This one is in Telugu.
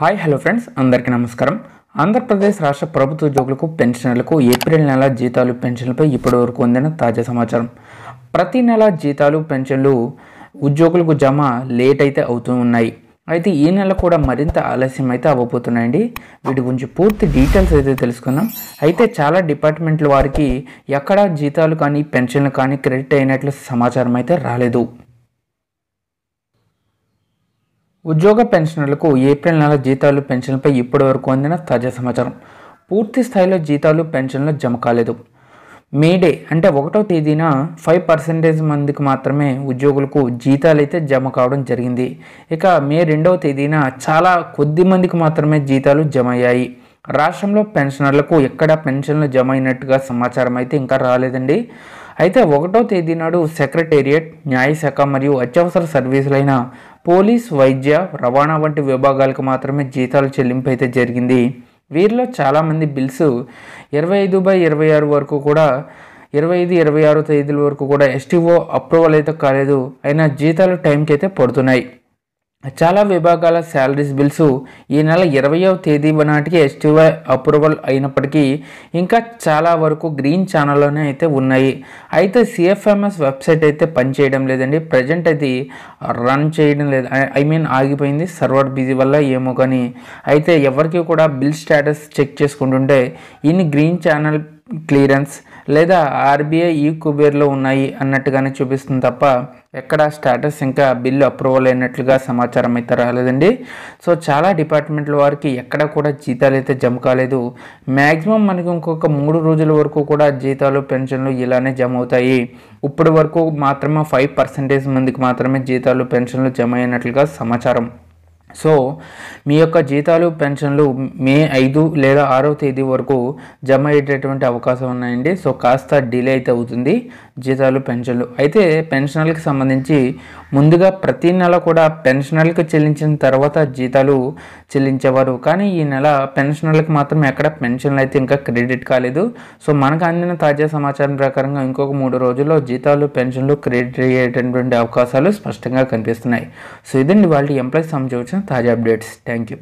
హాయ్ హలో ఫ్రెండ్స్ అందరికీ నమస్కారం ఆంధ్రప్రదేశ్ రాష్ట్ర ప్రభుత్వ ఉద్యోగులకు పెన్షనర్లకు ఏప్రిల్ నెల జీతాలు పెన్షన్లపై ఇప్పటి వరకు అందిన తాజా సమాచారం ప్రతి నెల జీతాలు పెన్షన్లు ఉద్యోగులకు జమ లేట్ అయితే అవుతూ ఉన్నాయి అయితే ఈ నెల కూడా మరింత ఆలస్యం అయితే అవ్వబోతున్నాయండి వీటి గురించి పూర్తి డీటెయిల్స్ అయితే తెలుసుకుందాం అయితే చాలా డిపార్ట్మెంట్ల వారికి ఎక్కడా జీతాలు కానీ పెన్షన్లు కానీ క్రెడిట్ అయినట్లు సమాచారం అయితే రాలేదు ఉద్యోగ పెన్షనర్లకు ఏప్రిల్ నెల జీతాలు పెన్షన్లపై ఇప్పటి వరకు అందిన తాజా సమాచారం పూర్తి స్థాయిలో జీతాలు పెన్షన్లు జమ కాలేదు మేడే అంటే ఒకటో తేదీన ఫైవ్ పర్సెంటేజ్ మందికి మాత్రమే ఉద్యోగులకు జీతాలు అయితే జమ కావడం జరిగింది ఇక మే రెండవ తేదీన చాలా కొద్ది మందికి మాత్రమే జీతాలు జమ అయ్యాయి రాష్ట్రంలో పెన్షనర్లకు ఎక్కడ పెన్షన్లు జమ అయినట్టుగా సమాచారం అయితే ఇంకా రాలేదండి అయితే ఒకటో తేదీ నాడు సెక్రటేరియట్ న్యాయశాఖ మరియు అత్యవసర సర్వీసులైన పోలీస్ వైద్య రవాణా వంటి విభాగాలకు మాత్రమే జీతాలు చెల్లింపు అయితే జరిగింది వీరిలో చాలామంది బిల్స్ ఇరవై ఐదు బై ఇరవై ఆరు వరకు కూడా ఇరవై ఐదు ఇరవై ఆరు తేదీల వరకు కూడా ఎస్టీఓ అప్రూవల్ అయితే కాలేదు అయినా జీతాలు టైంకి అయితే పడుతున్నాయి చాలా విభాగాల శాలరీస్ బిల్స్ ఈ నెల ఇరవయవ తేదీ నాటికి ఎస్టీవై అప్రూవల్ అయినప్పటికీ ఇంకా చాలా వరకు గ్రీన్ ఛానల్లోనే అయితే ఉన్నాయి అయితే సిఎఫ్ఎంఎస్ వెబ్సైట్ అయితే పనిచేయడం లేదండి ప్రజెంట్ అది రన్ చేయడం లేదు ఐ మీన్ ఆగిపోయింది సర్వర్ బిజీ వల్ల ఏమో కానీ అయితే ఎవరికి కూడా బిల్ స్టేటస్ చెక్ చేసుకుంటుంటే ఇన్ని గ్రీన్ ఛానల్ క్లియరెన్స్ లేదా ఆర్బీఐ ఈ కుబేర్లో ఉన్నాయి అన్నట్టుగానే చూపిస్తుంది తప్ప ఎక్కడ స్టాటస్ ఇంకా బిల్లు అప్రూవల్ అయినట్లుగా సమాచారం అయితే రాలేదండి సో చాలా డిపార్ట్మెంట్ల వారికి ఎక్కడ కూడా జీతాలు అయితే జమ కాలేదు మ్యాక్సిమం మనకి ఇంకొక మూడు రోజుల వరకు కూడా జీతాలు పెన్షన్లు ఇలానే జమ అవుతాయి ఇప్పటి వరకు మాత్రమే ఫైవ్ పర్సెంటేజ్ మందికి మాత్రమే జీతాలు పెన్షన్లు జమ అయినట్లుగా సమాచారం సో మీ యొక్క జీతాలు పెన్షన్లు మే ఐదు లేదా ఆరో తేదీ వరకు జమ అయ్యేటటువంటి అవకాశం ఉన్నాయండి సో కాస్త డిలే అయితే అవుతుంది జీతాలు పెన్షన్లు అయితే పెన్షనర్లకు సంబంధించి ముందుగా ప్రతి నెల కూడా పెన్షనర్లకు చెల్లించిన తర్వాత జీతాలు చెల్లించేవారు కానీ ఈ నెల పెన్షనర్లకు మాత్రం ఎక్కడ పెన్షన్లు అయితే ఇంకా క్రెడిట్ కాలేదు సో మనకు అందిన తాజా సమాచారం ప్రకారంగా ఇంకొక మూడు రోజుల్లో జీతాలు పెన్షన్లు క్రెడిట్ అయ్యేటటువంటి అవకాశాలు స్పష్టంగా కనిపిస్తున్నాయి సో ఇదండి వాళ్ళ ఎంప్లాయీస్ సంబంధించిన తాజా అప్డేట్స్ థ్యాంక్ యూ